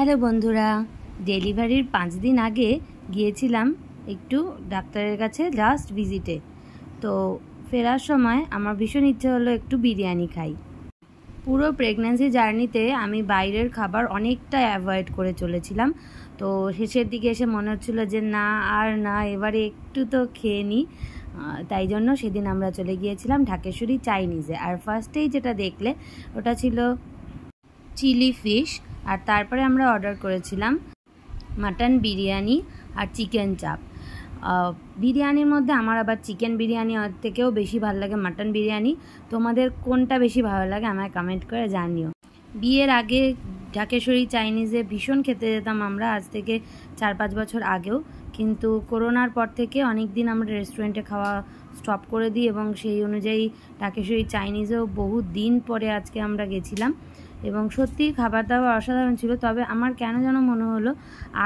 hello বন্ধুরা ডেলিভারির পাঁচ দিন আগে গিয়েছিলাম একটু ডাক্তারের কাছে লাস্ট ভিজিটে তো ফেরার সময় আমার ভীষণ ইচ্ছে হলো একটু বিরিয়ানি খাই পুরো প্রেগন্যান্সি জার্নিতে আমি বাইরের খাবার অনেকটা অ্যাভয়েড করে চলেছিলাম তো শেষের দিকে এসে মনে হচ্ছিলো যে না আর না এবারে একটু তো খেয়ে নিই তাই জন্য সেদিন আমরা চলে গিয়েছিলাম ঢাকেশ্বরী চাইনিজে আর ফার্স্টেই যেটা দেখলে ওটা ছিল চিলি ফিশ আর তারপরে আমরা অর্ডার করেছিলাম মাটন বিরিয়ানি আর চিকেন চাপ বিরিয়ানির মধ্যে আমার আবার চিকেন বিরিয়ানি থেকেও বেশি ভালো লাগে মাটন বিরিয়ানি তোমাদের কোনটা বেশি ভালো লাগে আমায় কমেন্ট করে জানিও বিয়ের আগে ঢাকেশ্বরী চাইনিজে ভীষণ খেতে যেতাম আমরা আজ থেকে চার পাঁচ বছর আগেও কিন্তু করোনার পর থেকে অনেক দিন আমরা রেস্টুরেন্টে খাওয়া স্টপ করে দিই এবং সেই অনুযায়ী ঢাকেশ্বরী চাইনিজেও বহু দিন পরে আজকে আমরা গেছিলাম এবং সত্যি খাবার দাবার অসাধারণ ছিল তবে আমার কেন যেন মনে হলো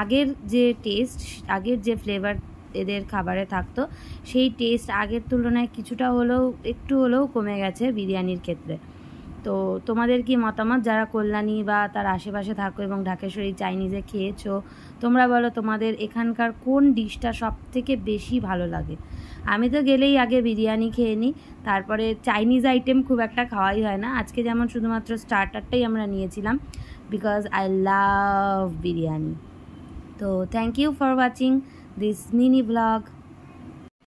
আগের যে টেস্ট আগের যে ফ্লেভার এদের খাবারে থাকতো সেই টেস্ট আগের তুলনায় কিছুটা হলেও একটু হলেও কমে গেছে বিরিয়ানির ক্ষেত্রে তো তোমাদের কি মতামত যারা কল্যাণী বা তার আশেপাশে থাকো এবং ঢাকেশ্বরী চাইনিজে খেয়েছো তোমরা বলো তোমাদের এখানকার কোন ডিশটা সব থেকে বেশি ভালো লাগে আমি তো গেলেই আগে বিরিয়ানি খেয়ে নিই তারপরে চাইনিজ আইটেম খুব একটা খাওয়াই হয় না আজকে যেমন শুধুমাত্র স্টার্টারটাই আমরা নিয়েছিলাম বিকজ আই লাভ বিরিয়ানি তো thank you for watching this mini blog